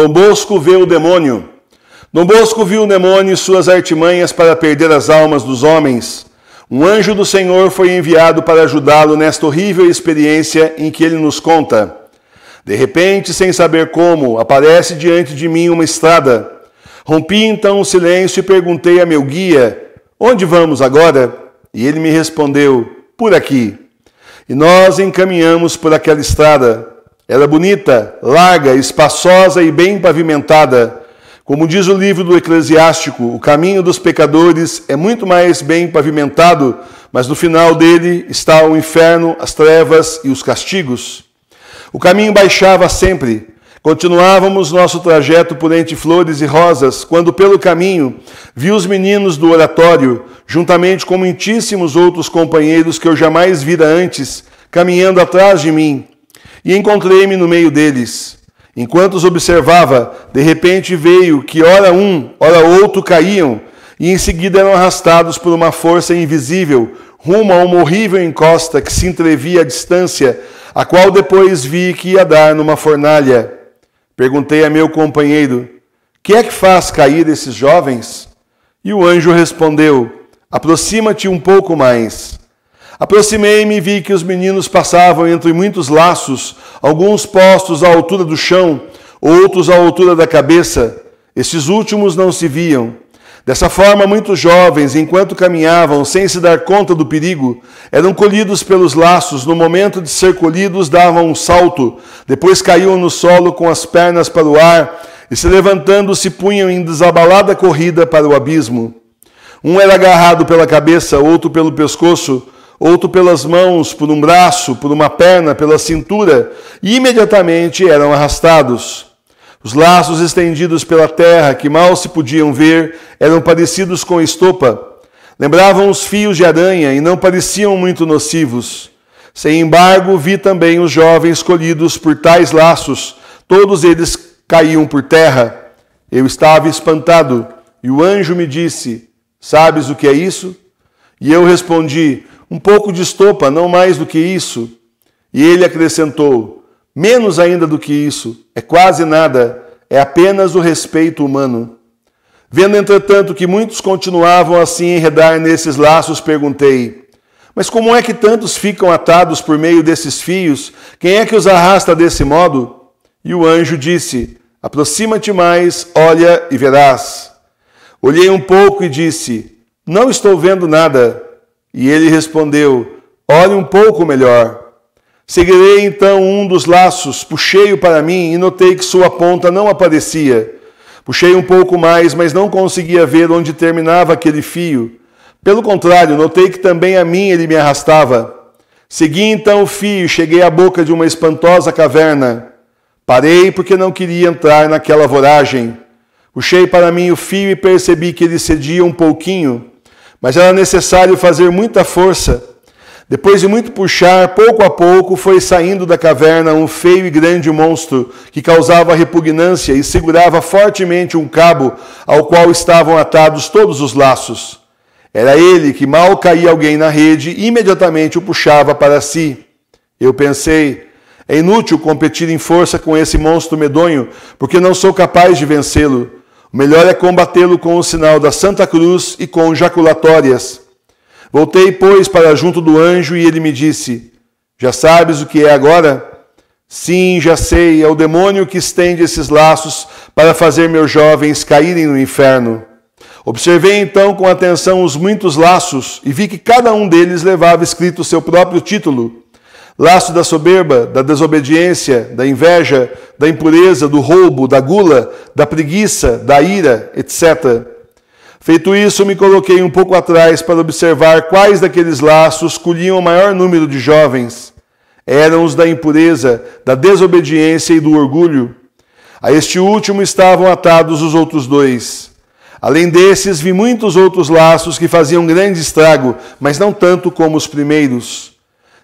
Dom Bosco vê o demônio. Dom Bosco viu o demônio e suas artimanhas para perder as almas dos homens. Um anjo do Senhor foi enviado para ajudá-lo nesta horrível experiência em que ele nos conta. De repente, sem saber como, aparece diante de mim uma estrada. Rompi então o silêncio e perguntei a meu guia: Onde vamos agora? E ele me respondeu: Por aqui. E nós encaminhamos por aquela estrada. Ela é bonita, larga, espaçosa e bem pavimentada. Como diz o livro do Eclesiástico, o caminho dos pecadores é muito mais bem pavimentado, mas no final dele está o inferno, as trevas e os castigos. O caminho baixava sempre. Continuávamos nosso trajeto por entre flores e rosas, quando pelo caminho vi os meninos do oratório, juntamente com muitíssimos outros companheiros que eu jamais vira antes, caminhando atrás de mim, e encontrei-me no meio deles. Enquanto os observava, de repente veio que, ora um, ora outro caíam, e em seguida eram arrastados por uma força invisível rumo a uma horrível encosta que se entrevia à distância, a qual depois vi que ia dar numa fornalha. Perguntei a meu companheiro: Que é que faz cair esses jovens? E o anjo respondeu: Aproxima-te um pouco mais. Aproximei-me e vi que os meninos passavam entre muitos laços, alguns postos à altura do chão, outros à altura da cabeça. Esses últimos não se viam. Dessa forma, muitos jovens, enquanto caminhavam sem se dar conta do perigo, eram colhidos pelos laços. No momento de ser colhidos, davam um salto, depois caíam no solo com as pernas para o ar e, se levantando, se punham em desabalada corrida para o abismo. Um era agarrado pela cabeça, outro pelo pescoço outro pelas mãos, por um braço, por uma perna, pela cintura, e imediatamente eram arrastados. Os laços estendidos pela terra, que mal se podiam ver, eram parecidos com estopa. Lembravam os fios de aranha e não pareciam muito nocivos. Sem embargo, vi também os jovens colhidos por tais laços, todos eles caíam por terra. Eu estava espantado, e o anjo me disse: Sabes o que é isso? E eu respondi: um pouco de estopa, não mais do que isso. E ele acrescentou: menos ainda do que isso, é quase nada, é apenas o respeito humano. Vendo, entretanto, que muitos continuavam assim enredar nesses laços, perguntei: Mas como é que tantos ficam atados por meio desses fios? Quem é que os arrasta desse modo? E o anjo disse: Aproxima-te mais, olha e verás. Olhei um pouco e disse: Não estou vendo nada. E ele respondeu: Olhe um pouco melhor. Seguirei então um dos laços, puxei-o para mim e notei que sua ponta não aparecia. Puxei um pouco mais, mas não conseguia ver onde terminava aquele fio. Pelo contrário, notei que também a mim ele me arrastava. Segui então o fio e cheguei à boca de uma espantosa caverna. Parei porque não queria entrar naquela voragem. Puxei para mim o fio e percebi que ele cedia um pouquinho. Mas era necessário fazer muita força. Depois de muito puxar, pouco a pouco foi saindo da caverna um feio e grande monstro que causava repugnância e segurava fortemente um cabo ao qual estavam atados todos os laços. Era ele que, mal caía alguém na rede, imediatamente o puxava para si. Eu pensei, é inútil competir em força com esse monstro medonho, porque não sou capaz de vencê-lo. O melhor é combatê-lo com o sinal da Santa Cruz e com jaculatórias. Voltei, pois, para junto do anjo e ele me disse: Já sabes o que é agora? Sim, já sei, é o demônio que estende esses laços para fazer meus jovens caírem no inferno. Observei então com atenção os muitos laços e vi que cada um deles levava escrito seu próprio título. Laço da soberba, da desobediência, da inveja, da impureza, do roubo, da gula, da preguiça, da ira, etc. Feito isso, me coloquei um pouco atrás para observar quais daqueles laços colhiam o maior número de jovens. Eram os da impureza, da desobediência e do orgulho. A este último estavam atados os outros dois. Além desses, vi muitos outros laços que faziam grande estrago, mas não tanto como os primeiros.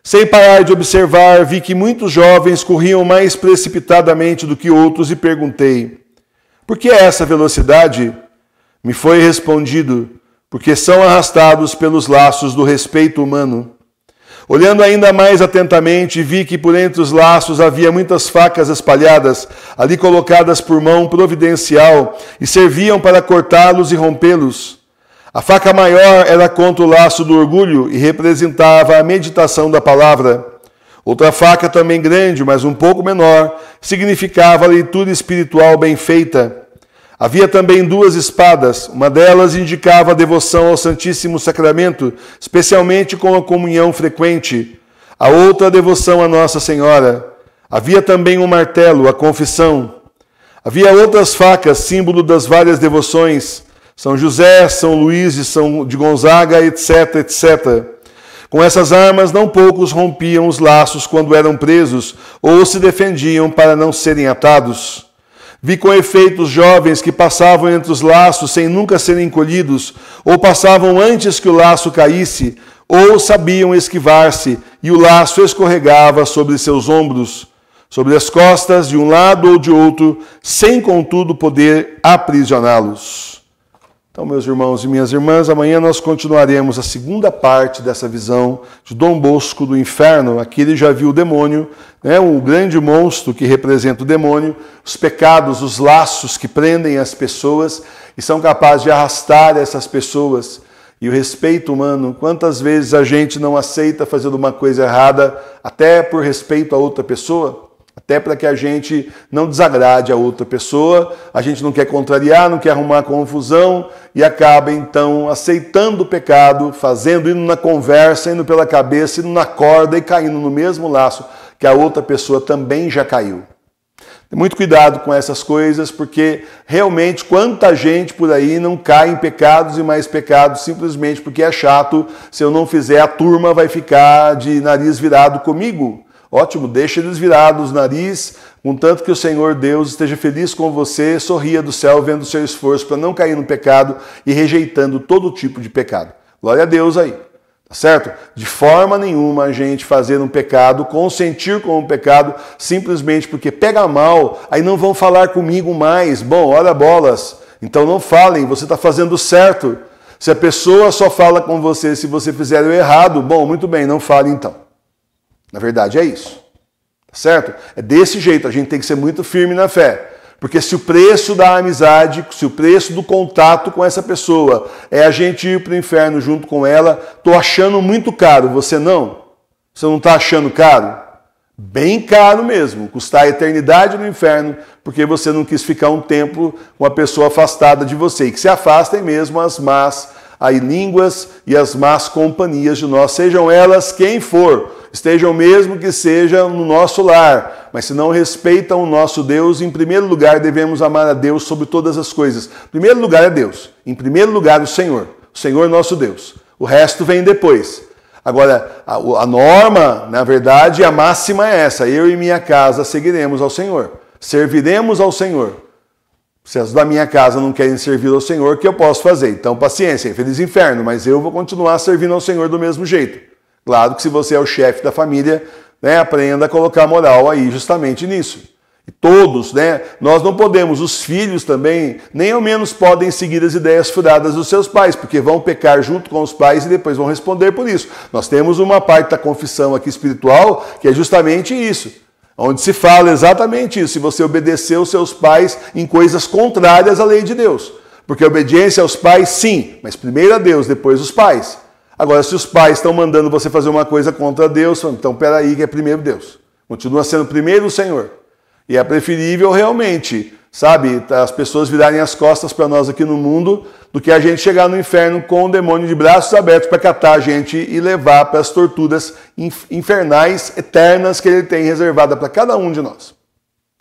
Sem parar de observar, vi que muitos jovens corriam mais precipitadamente do que outros e perguntei: por que essa velocidade? Me foi respondido: porque são arrastados pelos laços do respeito humano. Olhando ainda mais atentamente, vi que por entre os laços havia muitas facas espalhadas, ali colocadas por mão providencial, e serviam para cortá-los e rompê-los. A faca maior era contra o laço do orgulho e representava a meditação da palavra. Outra faca, também grande, mas um pouco menor, significava a leitura espiritual bem feita. Havia também duas espadas, uma delas indicava a devoção ao Santíssimo Sacramento, especialmente com a comunhão frequente, a outra a devoção à Nossa Senhora. Havia também um martelo, a confissão. Havia outras facas, símbolo das várias devoções. São José, São Luís de, São, de Gonzaga, etc., etc. Com essas armas, não poucos rompiam os laços quando eram presos ou se defendiam para não serem atados. Vi com efeito os jovens que passavam entre os laços sem nunca serem colhidos, ou passavam antes que o laço caísse, ou sabiam esquivar-se e o laço escorregava sobre seus ombros, sobre as costas de um lado ou de outro, sem contudo poder aprisioná-los. Então, meus irmãos e minhas irmãs, amanhã nós continuaremos a segunda parte dessa visão de Dom Bosco do inferno. Aqui ele já viu o demônio, né, o grande monstro que representa o demônio, os pecados, os laços que prendem as pessoas e são capazes de arrastar essas pessoas. E o respeito humano, quantas vezes a gente não aceita fazer uma coisa errada até por respeito a outra pessoa? até para que a gente não desagrade a outra pessoa, a gente não quer contrariar, não quer arrumar confusão e acaba então aceitando o pecado, fazendo, indo na conversa, indo pela cabeça, indo na corda e caindo no mesmo laço que a outra pessoa também já caiu. Tem muito cuidado com essas coisas, porque realmente quanta gente por aí não cai em pecados e mais pecados simplesmente porque é chato. Se eu não fizer, a turma vai ficar de nariz virado comigo. Ótimo, deixa eles virados, nariz, contanto que o Senhor Deus esteja feliz com você, sorria do céu, vendo o seu esforço para não cair no pecado e rejeitando todo tipo de pecado. Glória a Deus aí, tá certo? De forma nenhuma a gente fazer um pecado, consentir com um pecado, simplesmente porque pega mal, aí não vão falar comigo mais. Bom, olha bolas, então não falem, você está fazendo certo. Se a pessoa só fala com você se você fizer o errado, bom, muito bem, não fale então. Na verdade, é isso. Tá certo? É desse jeito, a gente tem que ser muito firme na fé. Porque se o preço da amizade, se o preço do contato com essa pessoa é a gente ir para o inferno junto com ela, tô achando muito caro, você não? Você não está achando caro? Bem caro mesmo, custar a eternidade no inferno, porque você não quis ficar um tempo com a pessoa afastada de você. E que se afastem mesmo as más as línguas e as más companhias de nós, sejam elas quem for, estejam mesmo que seja no nosso lar, mas se não respeitam o nosso Deus, em primeiro lugar devemos amar a Deus sobre todas as coisas. Em primeiro lugar é Deus, em primeiro lugar o Senhor, o Senhor nosso Deus. O resto vem depois. Agora, a, a norma, na verdade, a máxima é essa: eu e minha casa seguiremos ao Senhor, serviremos ao Senhor. Se as da minha casa não querem servir ao Senhor, o que eu posso fazer? Então, paciência, feliz inferno, mas eu vou continuar servindo ao Senhor do mesmo jeito. Claro que se você é o chefe da família, né, aprenda a colocar moral aí justamente nisso. E todos, né? Nós não podemos, os filhos também, nem ao menos podem seguir as ideias furadas dos seus pais, porque vão pecar junto com os pais e depois vão responder por isso. Nós temos uma parte da confissão aqui espiritual que é justamente isso onde se fala exatamente isso, se você obedeceu seus pais em coisas contrárias à lei de Deus. Porque a obediência aos pais, sim, mas primeiro a Deus, depois os pais. Agora, se os pais estão mandando você fazer uma coisa contra Deus, então peraí, que é primeiro Deus. Continua sendo primeiro o Senhor. E é preferível realmente, sabe, as pessoas virarem as costas para nós aqui no mundo do que a gente chegar no inferno com o demônio de braços abertos para catar a gente e levar para as torturas infernais eternas que ele tem reservada para cada um de nós.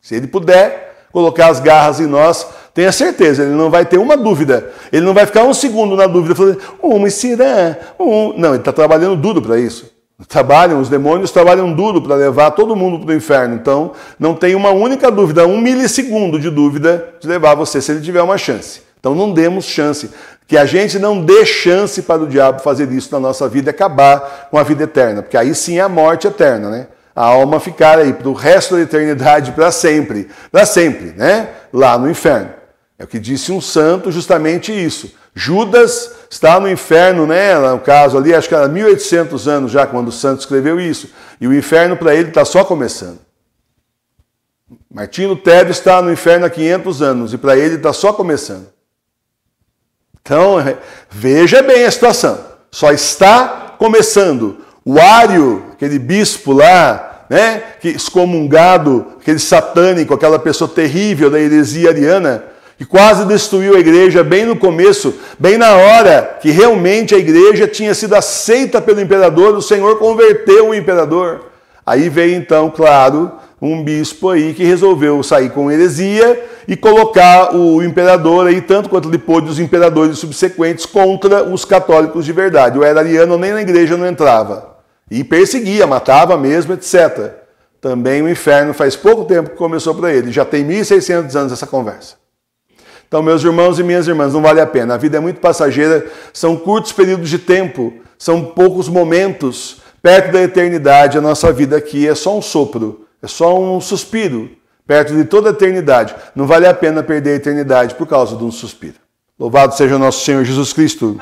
Se ele puder colocar as garras em nós, tenha certeza, ele não vai ter uma dúvida. Ele não vai ficar um segundo na dúvida, falando, e mas será? Um, Não, ele está trabalhando duro para isso. Trabalham, os demônios trabalham duro para levar todo mundo para o inferno. Então, não tem uma única dúvida, um milissegundo de dúvida de levar você se ele tiver uma chance. Então, não demos chance. Que a gente não dê chance para o diabo fazer isso na nossa vida e acabar com a vida eterna. Porque aí sim é a morte eterna, né? A alma ficar aí para o resto da eternidade, para sempre. Para sempre, né? Lá no inferno. É o que disse um santo, justamente isso. Judas está no inferno, né? No caso ali, acho que era 1800 anos já quando o santo escreveu isso. E o inferno para ele está só começando. Martinho Lutero está no inferno há 500 anos e para ele está só começando. Então, é, veja bem a situação. Só está começando. O Ário, aquele bispo lá, né, que excomungado, aquele satânico, aquela pessoa terrível da heresia ariana, e quase destruiu a igreja bem no começo, bem na hora que realmente a igreja tinha sido aceita pelo imperador, o Senhor converteu o imperador. Aí veio então, claro, um bispo aí que resolveu sair com heresia e colocar o imperador aí, tanto quanto ele pôde, os imperadores subsequentes contra os católicos de verdade. O herariano nem na igreja não entrava. E perseguia, matava mesmo, etc. Também o inferno faz pouco tempo que começou para ele. Já tem 1.600 anos essa conversa. Então, meus irmãos e minhas irmãs, não vale a pena. A vida é muito passageira, são curtos períodos de tempo, são poucos momentos. Perto da eternidade, a nossa vida aqui é só um sopro, é só um suspiro. Perto de toda a eternidade, não vale a pena perder a eternidade por causa de um suspiro. Louvado seja o nosso Senhor Jesus Cristo.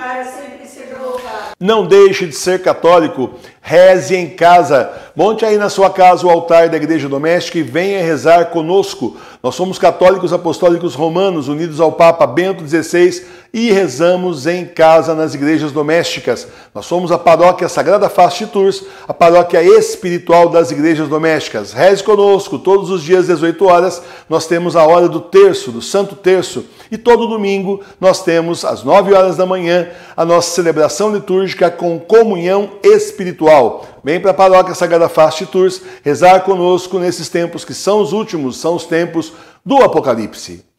Não deixe de ser católico, reze em casa. Monte aí na sua casa o altar da Igreja Doméstica e venha rezar conosco. Nós somos católicos apostólicos romanos, unidos ao Papa Bento XVI e rezamos em casa nas igrejas domésticas. Nós somos a paróquia Sagrada Face de Tours, a paróquia espiritual das igrejas domésticas. Reze conosco todos os dias às 18 horas. Nós temos a hora do terço, do Santo Terço e todo domingo nós temos, às 9 horas da manhã, a nossa celebração litúrgica com comunhão espiritual. Vem para a Paróquia Sagrada Fast Tours rezar conosco nesses tempos que são os últimos, são os tempos do Apocalipse.